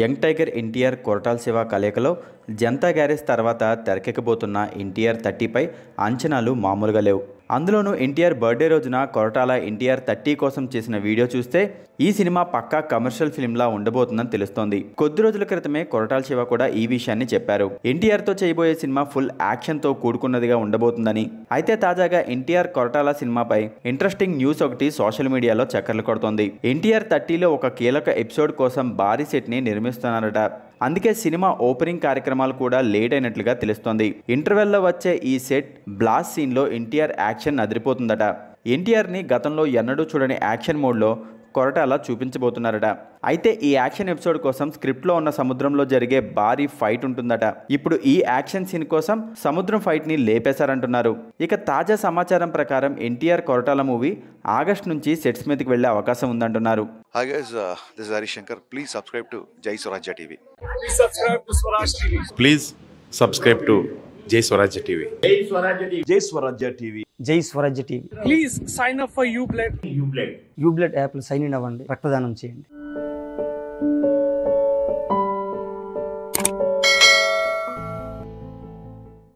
young tiger NTR Koratala Siva కలయికలో Janatha garage తర్వాత తెరకెక్కబోతున్న ఎన్టీఆర్ థర్టీపై అంచనాలు మామూలుగా లేవు అందులోనూ ఎన్టీఆర్ బర్త్డే రోజున కొరటాల ఎన్టీఆర్ థర్టీ కోసం చేసిన వీడియో చూస్తే ఈ సినిమా పక్కా కమర్షియల్ ఫిల్మ్లా ఉండబోతుందని తెలుస్తోంది కొద్ది రోజుల క్రితమే కొరటాల శివ కూడా ఈ విషయాన్ని చెప్పారు ఎన్టీఆర్తో చేయబోయే సినిమా ఫుల్ యాక్షన్తో కూడుకున్నదిగా ఉండబోతుందని అయితే తాజాగా ఎన్టీఆర్ కొరటాల సినిమాపై ఇంట్రెస్టింగ్ న్యూస్ ఒకటి సోషల్ మీడియాలో చక్కర్లు కొడుతోంది ఎన్టీఆర్ థర్టీలో ఒక కీలక ఎపిసోడ్ కోసం భారీ సెట్ని నిర్మిస్తున్నారట అందుకే సినిమా ఓపెనింగ్ కార్యక్రమాలు కూడా లేట్ అయినట్లుగా తెలుస్తోంది ఇంటర్వెల్లో వచ్చే ఈ సెట్ బ్లాస్ట్ సీన్లో ఎన్టీఆర్ యాక్షన్ అదిరిపోతుందట ఎన్టీఆర్ని గతంలో ఎన్నడూ చూడని యాక్షన్ మోడ్లో కొరట అలా చూపించబోతున్నారట అయితే ఈ యాక్షన్ ఎపిసోడ్ కోసం స్క్రిప్ట్లో ఉన్న సముద్రంలో జరిగే భారీ ఫైట్ ఉంటుందట ఇప్పుడు ఈ యాక్షన్ సీన్ కోసం సముద్రం ఫైట్ని లేపేశారంటున్నారు ఇక తాజా సమాచారం ప్రకారం ఎన్టీఆర్ కొరటాల మూవీ ఆగస్ట్ నుంచి సెట్స్ మీదకి వెళ్లే అవకాశం ఉందంటున్నారు Hi guys, uh, జై స్వరాజ్య టీవీ జై స్వరాజ్య టీవీ జై స్వరాజ్య టీవీ జై Swarajya TV please sign up for you blood you blood you blood app లో సైన్ ఇన్ అవ్వండి రక్తదానం చేయండి